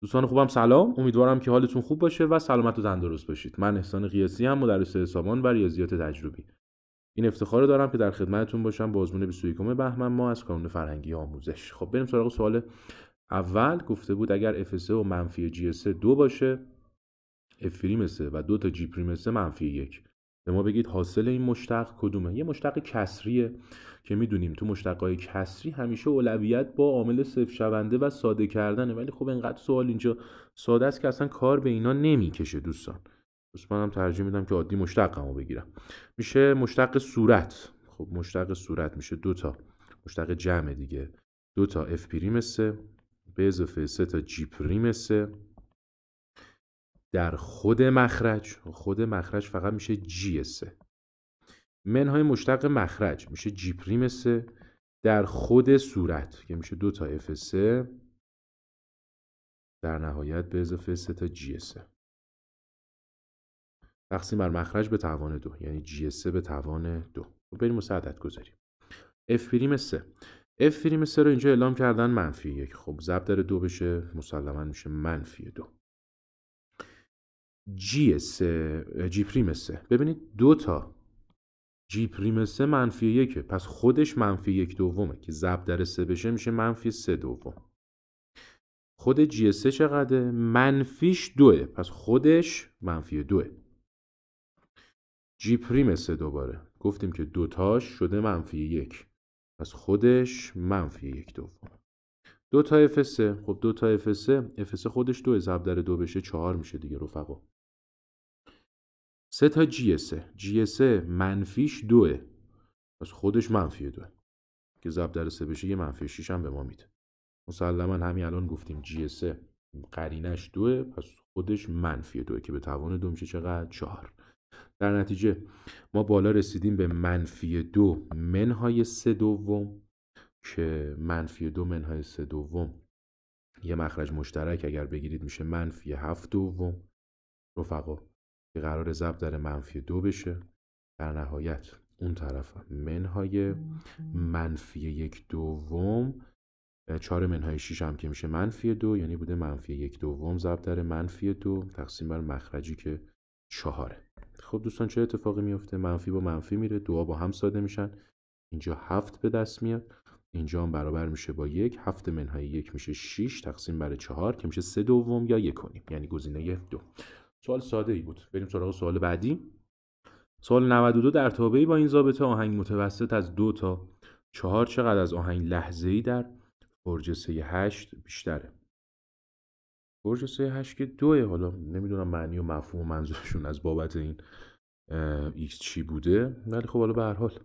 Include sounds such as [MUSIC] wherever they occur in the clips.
دوستان خوبم سلام امیدوارم که حالتون خوب باشه و سلامت و تندرست باشید من احسان قیاسی هم مدرس حسابان و ریاضیات تجربی این افتخار دارم که در خدمتتون باشم با آزمون 21 بهمن ما از کانون فرهنگی آموزش خب بریم سراغ سوال اول گفته بود اگر f و منفی g دو باشه f 3 و دو تا g پریم 3 منفی یک به ما بگید حاصل این مشتق کدومه یه مشتق کسریه که میدونیم تو مشتقای کسری همیشه اولویت با عامل صفر شونده و ساده کردنه ولی خب انقدر سوال اینجا ساده است که اصلا کار به اینا نمیکشه دوستان پس منم ترجیح میدم که عادی مشتقمو بگیرم میشه مشتق صورت خب مشتق صورت میشه دو تا مشتق جمع دیگه دو تا اف پریم سه به اضافه سه تا جی پریم سه در خود مخرج خود مخرج فقط میشه جی سه منهای مشتق مخرج میشه جی پریم سه در خود صورت که میشه دو تا اف سه در نهایت به اضافه سه تا جی سه تقسیم بر مخرج به توان دو یعنی جی سه به توان دو خب و بریم مساعدت گذاریم اف پریم سه اف پریم سه رو اینجا اعلام کردن منفی یک خب ضرب داره دو بشه مسلما میشه منفی دو جی سه جی پریم سه ببینید دو تا جی پریم سه منفی یکه پس خودش منفی یک دومه که ضرب در سه بشه میشه منفی سه دوم خود جی سه چقدره؟ منفیش دوه پس خودش منفی دوه جی پریم سه دوباره گفتیم که دوتاش شده منفی یک پس خودش منفی یک دوم دو تا اف خب دو تا اف اف خودش دوه ضرب در دو بشه چهار میشه دیگه رفقا سه تا جی سه جی سه منفیش دوه پس خودش منفی دوه که ضرب در سه بشه یه منفی شیش هم به ما میده مسلما همین الان گفتیم جی سه قرینش دوه پس خودش منفی دوه که به توان دو میشه چقدر چهار در نتیجه ما بالا رسیدیم به منفی دو منهای سه دوم که منفی دو منهای سه دوم یه مخرج مشترک اگر بگیرید میشه منفی هفت دوم رفقا که قرار زب در منفی دو بشه در نهایت اون طرف منهای منفی یک دوم چهار منهای شیش هم که میشه منفی دو یعنی بوده منفی یک دوم زب در منفی دو تقسیم بر مخرجی که چهاره خب دوستان چه اتفاقی میفته منفی با منفی میره دو با هم ساده میشن اینجا هفت به دست میاد اینجا هم برابر میشه با یک هفت منهای یک میشه 6 تقسیم بر چهار که میشه سه دوم یا یک یعنی گزینه دو سوال ساده ای بود بریم سراغ سوال بعدی سوال 92 در تابعی با این ضابطه آهنگ متوسط از دو تا چهار چقدر از آهنگ لحظه ای در برج سه هشت بیشتره برج سه هشت که دوه حالا نمیدونم معنی و مفهوم منظورشون از بابت این ایکس چی بوده ولی خب حالا به هر حال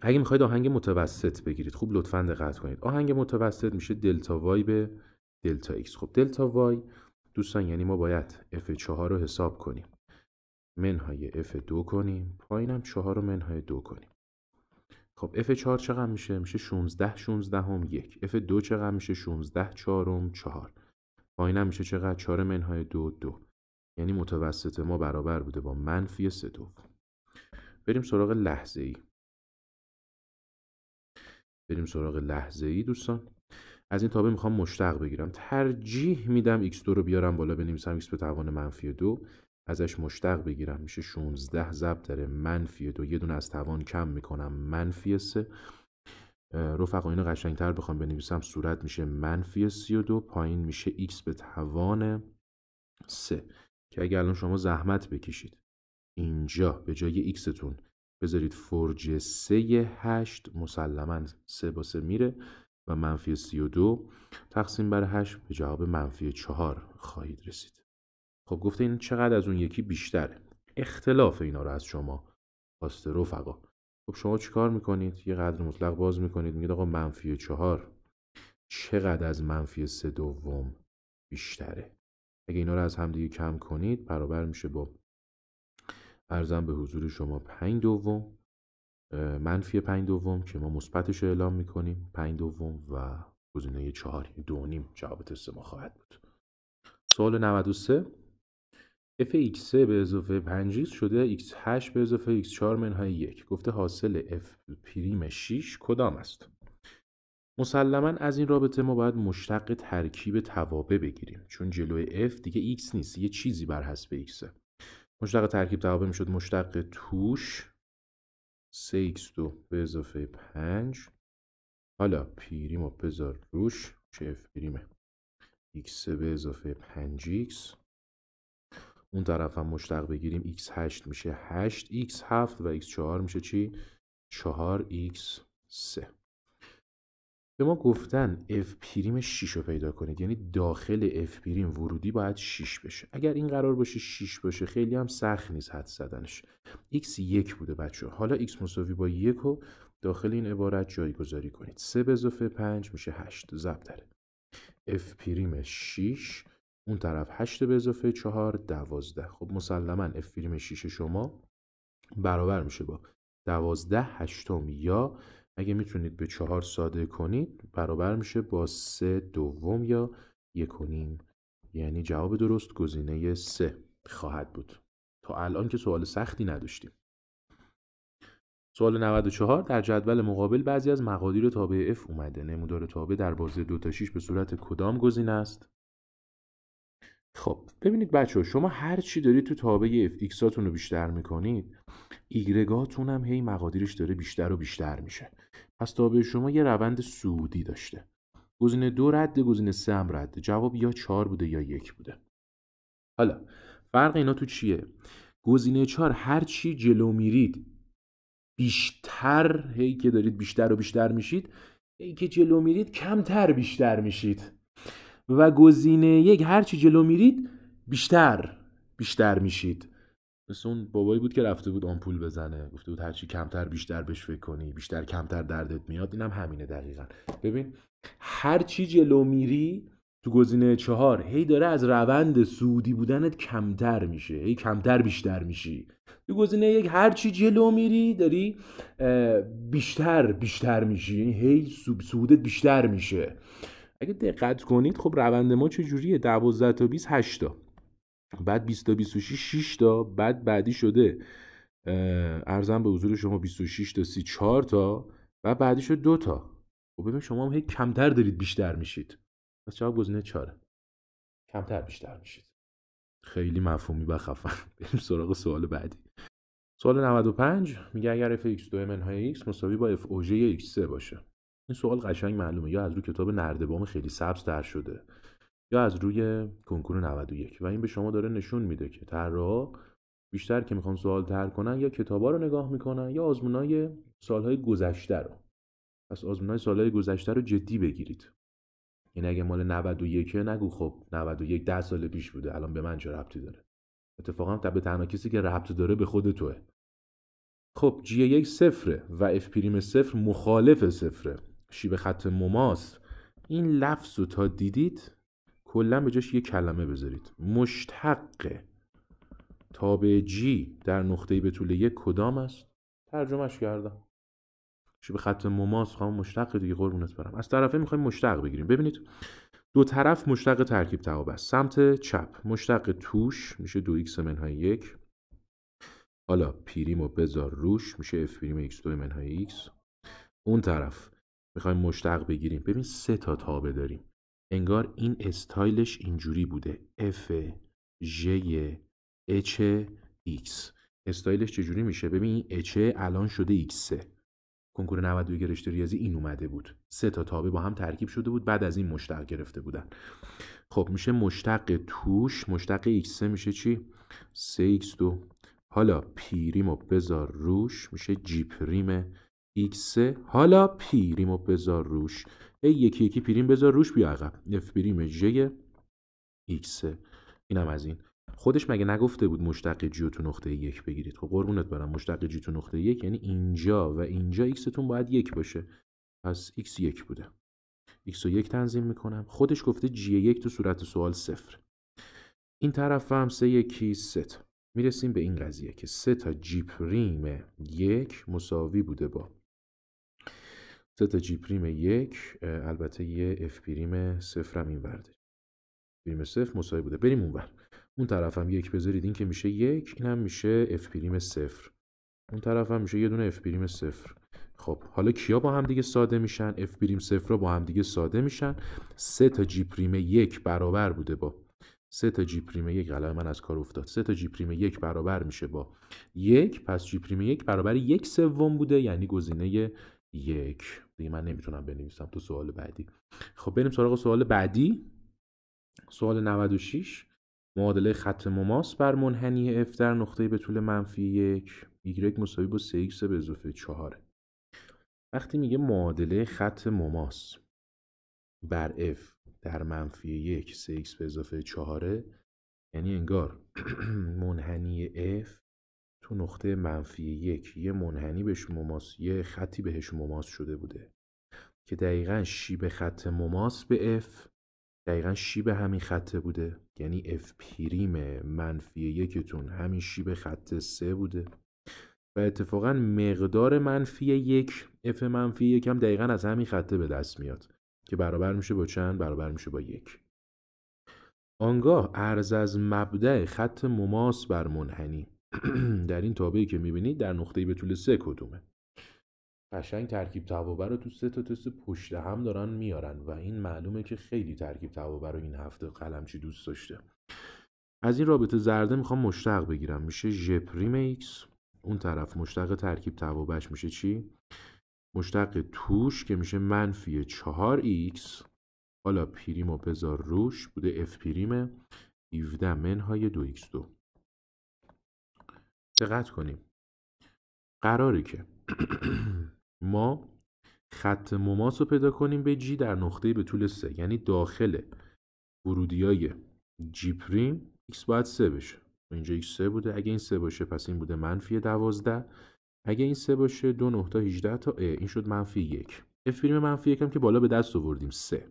اگه میخواید آهنگ متوسط بگیرید خوب لطفا دقت کنید آهنگ متوسط میشه دلتا وای به دلتا ایکس خب دلتا وای دوستان یعنی ما باید f4 رو حساب کنیم منهای f2 کنیم پایینم 4 رو منهای 2 کنیم خب f4 چقدر میشه میشه 16 16 هم 1 f2 چقدر میشه 16 4 هم 4 پایینم میشه چقدر 4 منهای 2 2 یعنی متوسط ما برابر بوده با منفی 3 2 بریم سراغ لحظه ای بریم سراغ لحظه ای دوستان از این تابع میخوام مشتق بگیرم ترجیح میدم x2 رو بیارم بالا بنویسم x به توان منفی دو ازش مشتق بگیرم میشه 16 ضرب در منفی دو یه دونه از توان کم میکنم منفی 3 رفقا اینو قشنگتر بخوام بنویسم صورت میشه منفی 32 پایین میشه x به توان 3 که اگر الان شما زحمت بکشید اینجا به جای x تون بذارید فرج 3 8 مسلما 3 با 3 میره و منفی 32 تقسیم بر 8 به جواب منفی 4 خواهید رسید خب گفته این چقدر از اون یکی بیشتره اختلاف اینا رو از شما خواسته رفقا خب شما چیکار میکنید یه قدر مطلق باز میکنید میگید آقا منفی 4 چقدر از منفی 3 دوم بیشتره اگه اینا رو از همدیگه کم کنید برابر میشه با ارزم به حضور شما 5 دوم منفی پنج دوم که ما مثبتش رو اعلام میکنیم پنج دوم و گزینه چهار یعنی دو نیم جواب تست ما خواهد بود سوال 93 f x به اضافه 5 شده x8 به اضافه x4 منهای 1 گفته حاصل f پریم 6 کدام است مسلما از این رابطه ما باید مشتق ترکیب توابع بگیریم چون جلوی f دیگه x نیست یه چیزی بر حسب x مشتق ترکیب توابع میشد مشتق توش 3x دو به اضافه 5 حالا پیریم و بذار روش چه پیریمه x به اضافه 5x اون طرف هم مشتق بگیریم x8 میشه 8x7 و x4 میشه چی 4x3 به ما گفتن اف پریم 6 رو پیدا کنید یعنی داخل اف پریم ورودی باید 6 بشه اگر این قرار باشه 6 باشه خیلی هم سخت نیست حد زدنش x 1 بوده بچه حالا x مساوی با 1 رو داخل این عبارت جایگذاری کنید 3 به اضافه 5 میشه 8 ضرب داره اف پریم 6 اون طرف 8 به اضافه 4 12 خب مسلما اف پریم 6 شما برابر میشه با 12 هشتم یا اگه میتونید به چهار ساده کنید برابر میشه با سه دوم یا یک یعنی جواب درست گزینه سه خواهد بود تا الان که سوال سختی نداشتیم سوال 94 در جدول مقابل بعضی از مقادیر تابع F اومده نمودار تابع در بازه 2 تا 6 به صورت کدام گزینه است خب ببینید بچه شما هر چی دارید تو تابع اف ایکساتون رو بیشتر میکنید ایگرگاتون هم هی مقادیرش داره بیشتر و بیشتر میشه پس تابع شما یه روند سودی داشته گزینه دو رد گزینه سه هم رد جواب یا چهار بوده یا یک بوده حالا فرق اینا تو چیه گزینه چهار هر چی جلو میرید بیشتر هی که دارید بیشتر و بیشتر میشید هی که جلو میرید کمتر بیشتر میشید و گزینه یک هرچی جلو میرید بیشتر بیشتر میشید مثل اون بابایی بود که رفته بود آمپول بزنه گفته بود هرچی کمتر بیشتر بهش فکر کنی بیشتر کمتر دردت میاد اینم هم همینه دقیقا ببین هرچی جلو میری تو گزینه چهار هی داره از روند سودی بودنت کمتر میشه هی کمتر بیشتر میشی تو گزینه یک هرچی جلو میری داری بیشتر بیشتر میشی یعنی هی سودت بیشتر میشه اگه دقت کنید خب روند ما چجوریه 12 تا 20 8 تا بعد 20 تا 26 6 تا بعد بعدی شده ارزم به حضور شما 26 تا 34 تا و بعدی شد 2 تا خب ببین شما هم هی کمتر دارید بیشتر میشید پس جواب گزینه 4 کمتر بیشتر میشید خیلی مفهومی و خفن [LAUGHS] بریم سراغ سوال بعدی سوال 95 میگه اگر f x 2 منهای x مساوی با f x باشه این سوال قشنگ معلومه یا از روی کتاب نردبام خیلی سبز در شده یا از روی کنکور 91 و این به شما داره نشون میده که طراحا بیشتر که میخوان سوال تر کنن یا کتابا رو نگاه میکنن یا آزمونای سالهای گذشته رو پس آزمونای سالهای گذشته رو جدی بگیرید یعنی اگه مال 91 نگو خب 91 10 سال پیش بوده الان به من چه ربطی داره اتفاقا به تنها کسی که ربط داره به خود توه خب جی یک صفره و اف پریم صفر مخالف صفره شیب خط مماس این لفظ رو تا دیدید کلا به جاش یه کلمه بذارید مشتق تابع جی در نقطه به طول یک کدام است ترجمهش کردم شیب خط مماس خواهم مشتق دیگه قربونت برم از طرفه میخوایم مشتق بگیریم ببینید دو طرف مشتق ترکیب تواب است سمت چپ مشتق توش میشه دو ایکس منهای یک حالا پیریم و بذار روش میشه اف پیریم ایکس دو منهای ایکس اون طرف میخوایم مشتق بگیریم ببین سه تا تابه داریم انگار این استایلش اینجوری بوده F J H X استایلش چجوری میشه ببین این H الان شده X کنکور 92 گرشت ریاضی این اومده بود سه تا تابه با هم ترکیب شده بود بعد از این مشتق گرفته بودن خب میشه مشتق توش مشتق x میشه چی 3x2 حالا و بذار روش میشه جی x حالا پیریمو بذار روش ای یکی یکی پیریم بذار روش بیا عقب اف پریم ج x اینم از این خودش مگه نگفته بود مشتق جیو تو نقطه یک بگیرید خب قربونت برم مشتق جیو تو نقطه یک یعنی اینجا و اینجا x تون باید یک باشه پس x یک بوده x رو یک تنظیم میکنم خودش گفته g یک تو صورت سوال صفر این طرف هم سه یکی سه میرسیم به این قضیه که سه تا جی پریم یک مساوی بوده با سه تا جی پریم یک البته یه اف پریم هم این ورده پریم صفر مساوی بوده بریم اونور اون طرف هم یک بذارید این که میشه یک این هم میشه اف پریم اون طرف هم میشه یه دونه اف پریم خب حالا کیا با هم دیگه ساده میشن اف پریم رو با هم دیگه ساده میشن سه تا جی پریم یک برابر بوده با سه تا جی پریم یک الان من از کار افتاد سه تا جی پریم یک برابر میشه با یک پس جی پریم یک برابر یک سوم بوده یعنی گزینه یک دیگه من نمیتونم بنویسم تو سوال بعدی خب بریم سراغ سوال بعدی سوال 96 معادله خط مماس بر منحنی f در نقطه به طول منفی یک y مساوی با 3x به اضافه 4 وقتی میگه معادله خط مماس بر f در منفی یک 3x به اضافه 4 یعنی انگار [CLEARS THROAT] منحنی f تو نقطه منفی یک یه منحنی بهش مماس یه خطی بهش مماس شده بوده که دقیقا شیب خط مماس به F دقیقا شیب همین خطه بوده یعنی F پیریم منفی یکتون همین شیب خط سه بوده و اتفاقا مقدار منفی یک F منفی یک هم دقیقا از همین خطه به دست میاد که برابر میشه با چند برابر میشه با یک آنگاه عرض از مبدع خط مماس بر منحنی [CLEARS THROAT] در این تابعی که میبینید در ای به طول سه کدومه قشنگ ترکیب توابه رو تو سه تا تست پشت هم دارن میارن و این معلومه که خیلی ترکیب توابه رو این هفته قلمچی دوست داشته از این رابطه زرده میخوام مشتق بگیرم میشه ژ پریم ایکس اون طرف مشتق ترکیب توابعش میشه چی مشتق توش که میشه منفی 4 ایکس حالا پیریم و بذار روش بوده اف پریمه 17 منهای 2 x 2 دقت کنیم قراره که [CLEARS THROAT] ما خط مماس رو پیدا کنیم به جی در نقطه به طول 3 یعنی داخل ورودی های جی پریم x باید 3 بشه اینجا x 3 بوده اگه این 3 باشه پس این بوده منفی 12 اگه این 3 باشه 2 9 تا 18 تا این شد منفی 1 f پریم منفی 1 هم که بالا به دست آوردیم 3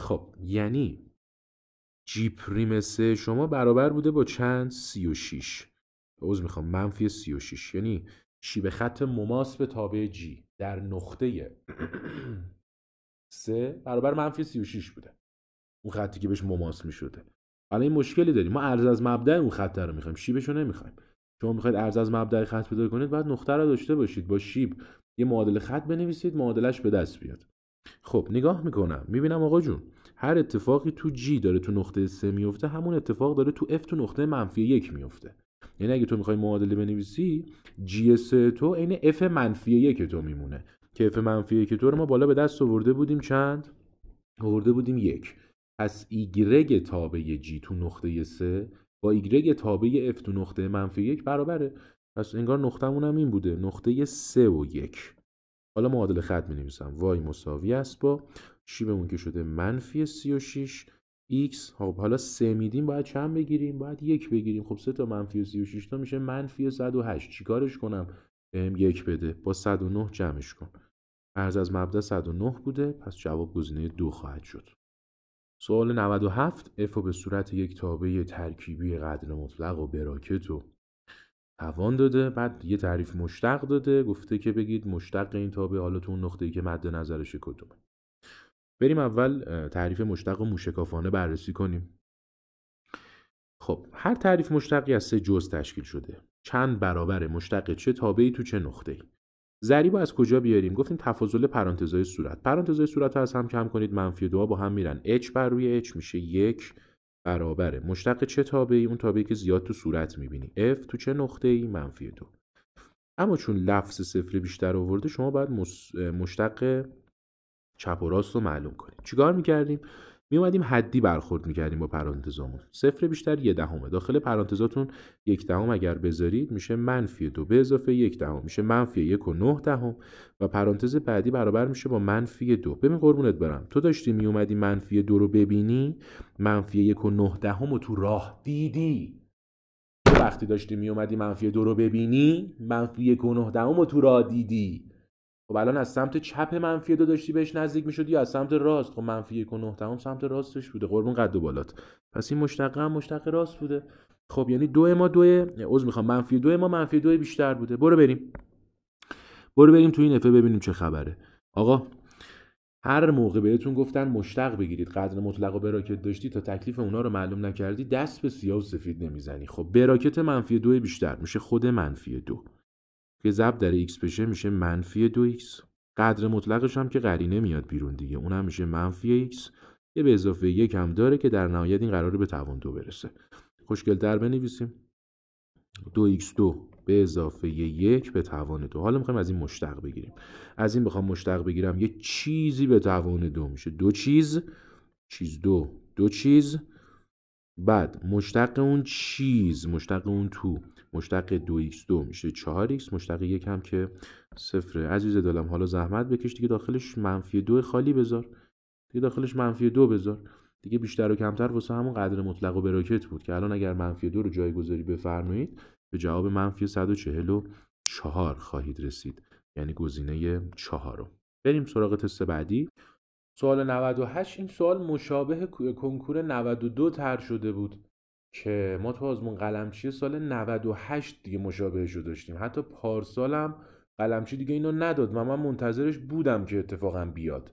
خب یعنی جی پریم 3 شما برابر بوده با چند 36 عوض میخوام منفی 36 یعنی شیب خط مماس به تابع جی در نقطه 3 [CLEARS THROAT] برابر منفی 36 بوده اون خطی که بهش مماس میشده حالا این مشکلی داریم ما عرض از مبدا اون خط رو میخوایم شیبش رو نمیخوایم شما میخواید عرض از مبدا خط پیدا کنید بعد نقطه رو داشته باشید با شیب یه معادله خط بنویسید معادلش به دست بیاد خب نگاه میکنم میبینم آقا جون هر اتفاقی تو جی داره تو نقطه سه میفته همون اتفاق داره تو F تو نقطه منفی یک میفته یعنی اگه تو میخوای معادله بنویسی جی تو عین اف منفی یک تو میمونه که اف منفی یک تو رو ما بالا به دست آورده بودیم چند آورده بودیم یک پس ایگرگ تابع جی تو نقطه سه با ایگرگ تابع اف تو نقطه منفی یک برابره پس انگار نقطمون هم این بوده نقطه سه و یک حالا معادله خط می‌نویسم وای مساوی است با شیبمون که شده منفی 36 x خب حالا سه میدیم باید چند بگیریم باید یک بگیریم خب سه تا منفی 36 تا میشه منفی 108 چیکارش کنم بهم یک بده با 109 جمعش کن ارز از مبدا 109 بوده پس جواب گزینه دو خواهد شد سوال 97 f به صورت یک تابع ترکیبی قدر مطلق و براکت و توان داده بعد یه تعریف مشتق داده گفته که بگید مشتق این تابع حالا تو اون نقطه‌ای که مد نظرش کدومه بریم اول تعریف مشتق و موشکافانه بررسی کنیم خب هر تعریف مشتقی از سه جز تشکیل شده چند برابر مشتق چه تابعی تو چه نقطه ای ضریب از کجا بیاریم گفتیم تفاضل پرانتزای صورت پرانتزای صورت رو از هم کم کنید منفی دو با هم میرن h بر روی h میشه یک برابر مشتق چه تابعی اون تابعی که زیاد تو صورت میبینی f تو چه نقطه ای منفی دو اما چون لفظ صفر بیشتر آورده شما باید مشتق چپ و راست رو معلوم کنیم چیکار میکردیم میومدیم حدی برخورد میکردیم با پرانتزامون صفر بیشتر یه دهمه داخل پرانتزاتون یک دهم اگر بذارید میشه منفی دو به اضافه یک دهم میشه منفی یک و نه دهم و پرانتز بعدی برابر میشه با منفی دو ببین قربونت برم تو داشتی میومدی منفی دو رو ببینی منفی یک و نه دهم ده تو راه دیدی تو وقتی داشتی میومدی منفی دو رو ببینی منفی یک و نه دهم تو راه دیدی خب الان از سمت چپ منفی دو داشتی بهش نزدیک میشدی یا از سمت راست خب منفی یک و نه تمام سمت راستش بوده قربون قد و بالات پس این مشتقه هم مشتق راست بوده خب یعنی دو ما دو عوض میخوام منفی دو ما منفی دو بیشتر بوده برو بریم برو بریم تو این افه ببینیم چه خبره آقا هر موقع بهتون گفتن مشتق بگیرید قدر مطلق و براکت داشتی تا تکلیف اونا رو معلوم نکردی دست به سیاه و سفید نمیزنی خب براکت منفی دو بیشتر میشه خود منفی دو که ضرب در x بشه میشه منفی 2x قدر مطلقش هم که قرینه میاد بیرون دیگه اونم میشه منفی x یه به اضافه یک هم داره که در نهایت این قراره به توان دو برسه در بنویسیم 2x2 به اضافه یک به توان دو حالا میخوایم از این مشتق بگیریم از این بخوام مشتق بگیرم یه چیزی به توان دو میشه دو چیز چیز دو دو چیز بعد مشتق اون چیز مشتق اون تو مشتق 2x2 میشه 4x مشتق 1 هم که صفره عزیز دلم حالا زحمت بکش دیگه داخلش منفی دو خالی بذار دیگه داخلش منفی دو بذار دیگه بیشتر و کمتر واسه همون قدر مطلق و براکت بود که الان اگر منفی دو رو جایگذاری بفرمایید به جواب منفی 144 خواهید رسید یعنی گزینه رو بریم سراغ تست بعدی سوال 98 این سوال مشابه کنکور 92 تر شده بود که ما تو آزمون قلمچی سال 98 دیگه مشابهش رو داشتیم حتی پارسالم قلمچی دیگه اینو نداد و من منتظرش بودم که اتفاقا بیاد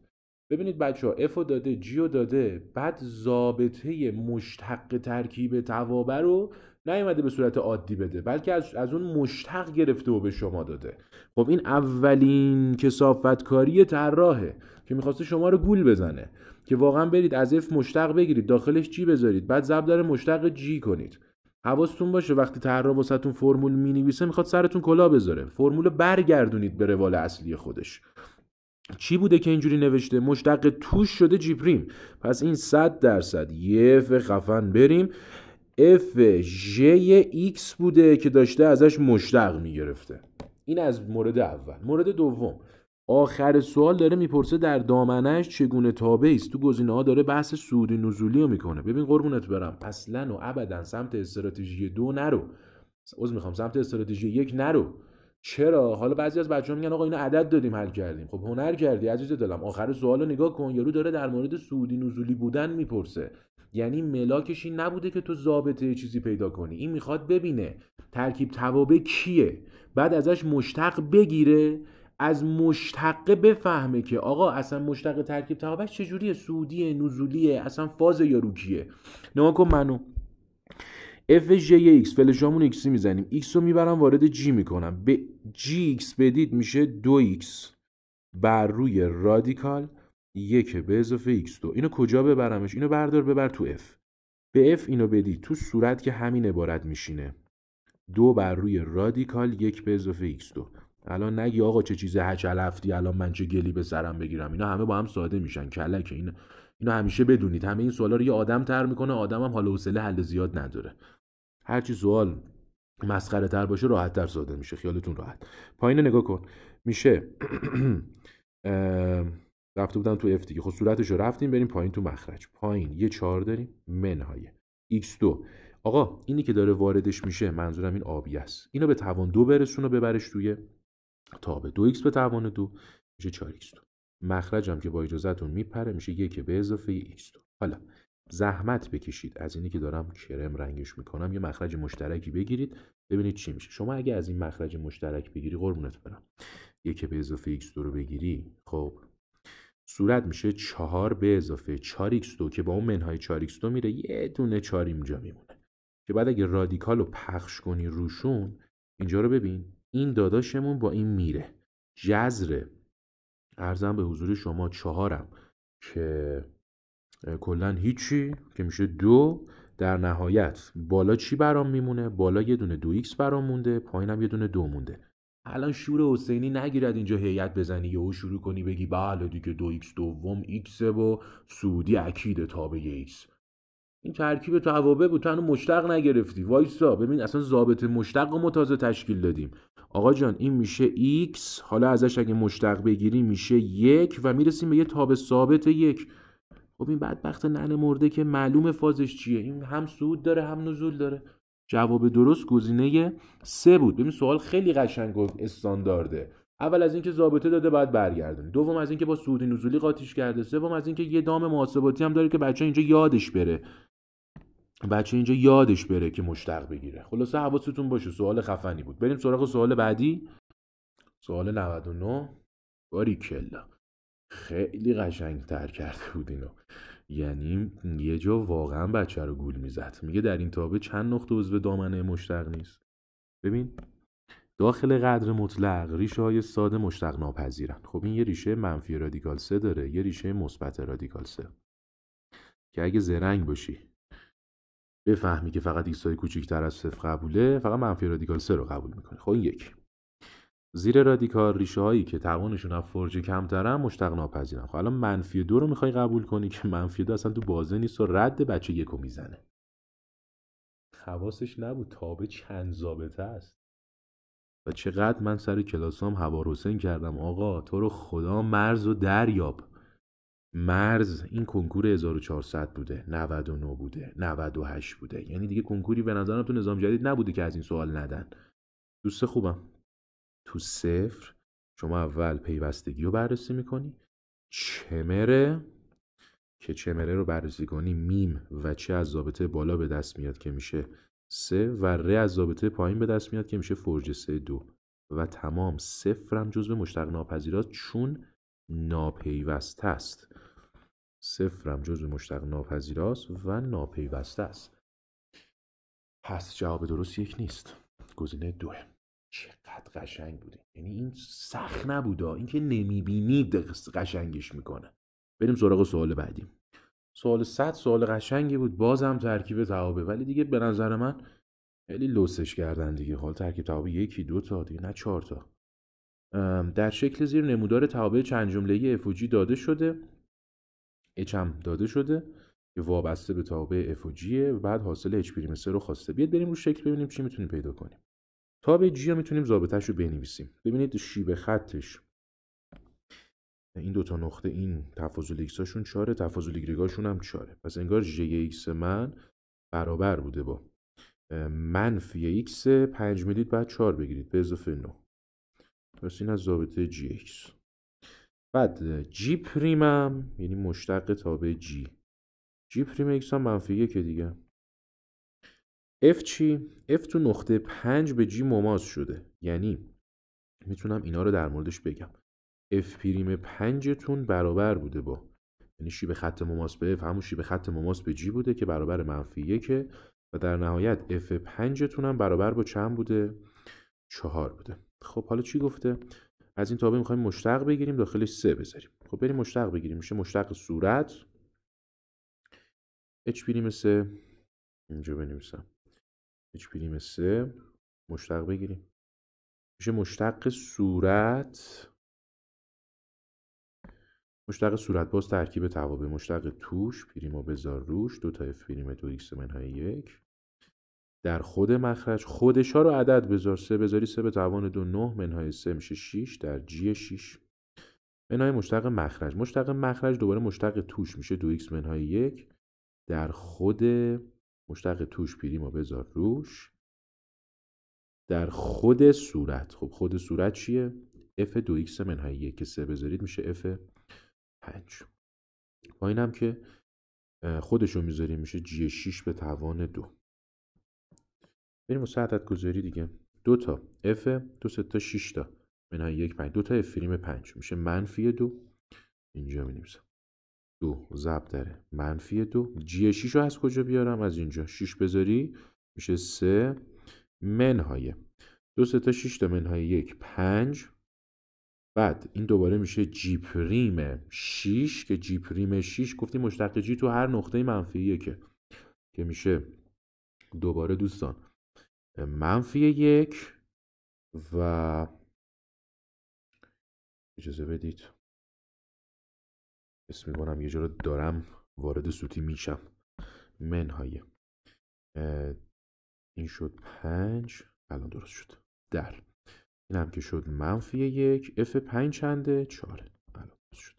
ببینید بچه ها افو داده جیو داده بعد زابطه مشتق ترکیب توابه رو نیومده به صورت عادی بده بلکه از, اون مشتق گرفته و به شما داده خب این اولین کسافتکاری طراحه که میخواسته شما رو گول بزنه که واقعا برید از اف مشتق بگیرید داخلش جی بذارید بعد ضرب مشتق جی کنید حواستون باشه وقتی طرح واسهتون فرمول مینویسه میخواد سرتون کلا بذاره فرمول برگردونید به روال اصلی خودش چی بوده که اینجوری نوشته مشتق توش شده جی پریم پس این 100 درصد یه اف خفن بریم اف جی ایکس بوده که داشته ازش مشتق میگرفته این از مورد اول مورد دوم آخر سوال داره میپرسه در دامنش چگونه تابه است تو گزینه ها داره بحث سعودی نزولی رو میکنه ببین قربونت برم اصلا و ابدا سمت استراتژی دو نرو از میخوام سمت استراتژی یک نرو چرا حالا بعضی از بچه‌ها میگن آقا اینو عدد دادیم حل کردیم خب هنر کردی عزیز دلم آخر سوال رو نگاه کن یارو داره در مورد سعودی نزولی بودن میپرسه یعنی ملاکش این نبوده که تو ضابطه چیزی پیدا کنی این میخواد ببینه ترکیب توابع کیه بعد ازش مشتق بگیره از مشتقه بفهمه که آقا اصلا مشتق ترکیب تهابش چجوریه سعودیه نزولیه اصلا فاز یا روکیه نما کن منو اف جی ایکس فلشامون ایکسی میزنیم ایکس رو میبرم وارد جی میکنم به جی ایکس بدید میشه دو ایکس بر روی رادیکال یک به اضافه ایکس دو اینو کجا ببرمش اینو بردار ببر تو اف به اف اینو بدید تو صورت که همین عبارت میشینه دو بر روی رادیکال یک به اضافه ایکس دو الان نگی آقا چه چیز هچلفتی الان من چه گلی به سرم بگیرم اینا همه با هم ساده میشن کلک این اینا همیشه بدونید همه این سوالا رو یه آدم تر میکنه آدمم حال حوصله حل زیاد نداره هر چی سوال مسخره تر باشه راحت تر ساده میشه خیالتون راحت پایین نگاه کن میشه [CLEARS THROAT] رفته بودم تو اف دیگه خب صورتش رفتیم بریم پایین تو مخرج پایین یه چهار داریم منهای x2 آقا اینی که داره واردش میشه منظورم این آبی است اینو به توان دو برسون ببرش توی به 2 x به توان دو میشه 4 x 2 مخرج هم که با اجازهتون میپره میشه یک به اضافه x دو حالا زحمت بکشید از اینی که دارم کرم رنگش میکنم یه مخرج مشترکی بگیرید ببینید چی میشه شما اگه از این مخرج مشترک بگیری قربونت برم یک به اضافه x 2 رو بگیری خب صورت میشه 4 به اضافه 4x2 که با اون منهای 4x2 میره یه دونه 4 اینجا میمونه که بعد اگه رادیکال رو پخش کنی روشون اینجا رو ببین این داداشمون با این میره جزر ارزم به حضور شما چهارم که کلا هیچی که میشه دو در نهایت بالا چی برام میمونه بالا یه دونه دو ایکس برام مونده پایینم یه دونه دو مونده الان شور حسینی نگیرد اینجا هیئت بزنی یهو شروع کنی بگی بله دیگه دو ایکس دوم ایکس و سعودی اکیده تابه ایکس این ترکیب توابع بود تو هنو مشتق نگرفتی وایسا ببین اصلا ضابط مشتق رو تازه تشکیل دادیم آقا جان این میشه x حالا ازش اگه مشتق بگیری میشه یک و میرسیم به یه تاب ثابت یک خب این بدبخت نن مرده که معلوم فازش چیه این هم سود داره هم نزول داره جواب درست گزینه سه بود ببین سوال خیلی قشنگ و استاندارده اول از اینکه ضابطه داده بعد برگردن دوم از اینکه با سودی نزولی قاطیش کرده سوم از اینکه یه دام محاسباتی هم داره که بچه اینجا یادش بره بچه اینجا یادش بره که مشتق بگیره خلاصه حواستون باشه سوال خفنی بود بریم سراغ سوال بعدی سوال 99 باری کلا خیلی قشنگ تر کرده بود اینو یعنی یه جا واقعا بچه رو گول میزد میگه در این تابه چند نقطه عضو دامنه مشتق نیست ببین داخل قدر مطلق ریشه های ساده مشتق ناپذیرن خب این یه ریشه منفی رادیکال سه داره یه ریشه مثبت رادیکال سه که اگه زرنگ باشی بفهمی که فقط ایکس های کوچیک‌تر از صفر قبوله فقط منفی رادیکال سه رو قبول میکنه خب این یک زیر رادیکال ریشه هایی که توانشون از فرج کمترن مشتق ناپذیرن خب الان منفی دو رو میخوای قبول کنی که منفی دو اصلا تو بازه نیست و رد بچه یکو میزنه حواسش نبود تابه چند زابطه است و چقدر من سر کلاسام هوا حسین کردم آقا تو رو خدا مرز و دریاب مرز این کنکور 1400 بوده 99 بوده 98 بوده یعنی دیگه کنکوری به نظرم تو نظام جدید نبوده که از این سوال ندن دوست خوبم تو صفر شما اول پیوستگی رو بررسی میکنی چمره که چمره رو بررسی کنی میم و چه از ضابطه بالا به دست میاد که میشه سه و ره از ضابطه پایین به دست میاد که میشه فرج سه دو و تمام صفرم به مشتق ناپذیرات چون ناپیوسته است صفرم جزو مشتق ناپذیراست و ناپیوسته است پس جواب درست یک نیست گزینه دو. چقدر قشنگ بوده یعنی این سخت نبودا این که نمیبینید قشنگش میکنه بریم سراغ سوال بعدی سوال صد سوال قشنگی بود بازم ترکیب توابه ولی دیگه به نظر من خیلی لوسش کردن دیگه حال ترکیب توابه یکی دو تا دیگه نه چهار تا در شکل زیر نمودار تابع چند جمله FOG داده شده H هم داده شده که وابسته به تابع FOG و بعد حاصل H پریم رو خواسته بیاد بریم رو شکل ببینیم چی میتونیم پیدا کنیم تابع G رو میتونیم ضابطش رو بنویسیم ببینید شیب خطش این دوتا نقطه این تفاضل X هاشون چاره تفاضل هاشون هم چاره پس انگار جی من برابر بوده با منفی ایکس 5 میلیت بعد 4 بگیرید به اضافه 9 پس این از ضابطه جی اکس بعد جی پریم هم یعنی مشتق تابع جی جی پریم اکس هم منفی یکه دیگه اف چی؟ F تو نقطه پنج به جی مماز شده یعنی میتونم اینا رو در موردش بگم F پریم 5 تون برابر بوده با یعنی شیب خط مماس به F همون شیب خط مماس به جی بوده که برابر منفی که و در نهایت اف پنجتون تون هم برابر با چند بوده؟ چهار بوده خب حالا چی گفته از این تابع میخوایم مشتق بگیریم داخلش سه بذاریم خب بریم مشتق بگیریم میشه مشتق صورت اچ پریم سه اینجا بنویسم اچ پریم سه مشتق بگیریم میشه مشتق صورت مشتق صورت باز ترکیب توابع مشتق توش پریما بذار روش دو تا اف پریم دو ایکس منهای یک در خود مخرج خودشا رو عدد بذار سه بذاری سه به توان دو نه منهای سه میشه 6 در جی 6 منهای مشتق مخرج مشتق مخرج دوباره مشتق توش میشه دو x منهای یک در خود مشتق توش ما بذار روش در خود صورت خب خود صورت چیه؟ f دو x منهای یک که سه بذارید میشه f 5 با اینم که خودشو میذاریم میشه g 6 به توان دو بریم واسه عدد گذاری دیگه دو تا f دو تا 6 تا منهای یک پنج دو تا f پریم 5 میشه منفی دو اینجا می نویسم دو ضرب داره منفی دو G 6 رو از کجا بیارم از اینجا 6 بذاری میشه 3 منهای دو تا 6 تا منهای یک 5 بعد این دوباره میشه جی پریم 6 که جی پریم 6 گفتیم مشتق جی تو هر نقطه منفی که که میشه دوباره دوستان منفی یک و اجازه بدید اسم میکنم یه جا دارم وارد سوتی میشم منهای این شد پنج الان درست شد در این هم که شد منفی یک اف پنج چنده چاره الان درست شد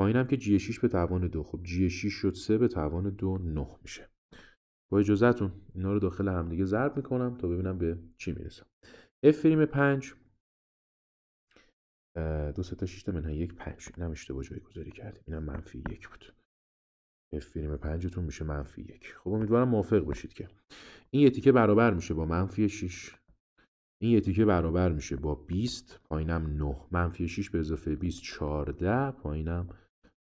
پایین هم که جی شیش به توان دو خب جی شیش شد سه به توان دو نه میشه با اجازهتون اینا رو داخل همدیگه ضرب میکنم تا ببینم به چی میرسم اف فریم 5 دو تا 6 تا منهای یک 5 اینم اشتباه جایگذاری کردیم اینم منفی یک بود اف فریم 5 تون میشه منفی یک خب امیدوارم موافق باشید که این یه تیکه برابر میشه با منفی 6 این یه تیکه برابر میشه با 20 پایینم 9 منفی 6 به اضافه 20 14 پایینم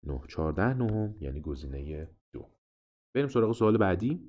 9 14 نهم یعنی گزینه 2 بریم سراغ سوال بعدی